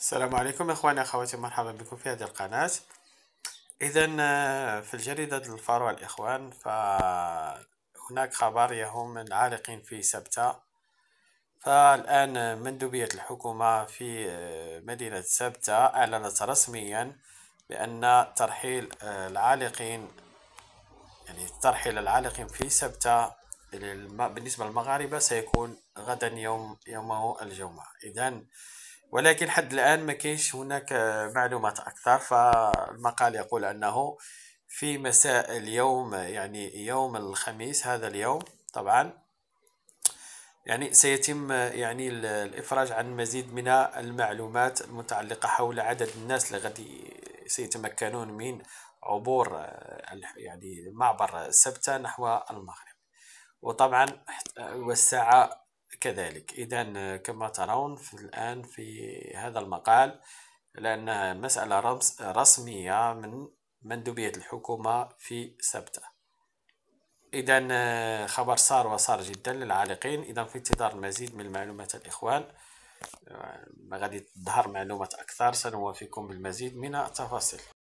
السلام عليكم اخواني اخواتي مرحبا بكم في هذه القناة اذا آه، في الجريدة الفاروة الاخوان فهناك خبر يهم العالقين في سبتة فالان مندوبية الحكومة في آه، مدينة سبتة اعلنت رسميا بان ترحيل آه، العالقين يعني ترحيل العالقين في سبتة بالنسبة للمغاربة سيكون غدا يوم يومه الجمعة اذا ولكن حد الآن ما كاينش هناك معلومات أكثر فالمقال يقول أنه في مساء اليوم يعني يوم الخميس هذا اليوم طبعا يعني سيتم يعني الإفراج عن مزيد من المعلومات المتعلقة حول عدد الناس الذي سيتمكنون من عبور يعني معبر سبتة نحو المغرب وطبعا والساعة كذلك إذا كما ترون في الآن في هذا المقال لأنها مسألة رمس رسمية من مندوبية الحكومة في سبتة إذا خبر صار وصار جدا للعالقين إذا في انتظار المزيد من المعلومات الإخوان آه، غادي تظهر معلومات أكثر سنوافيكم بالمزيد من التفاصيل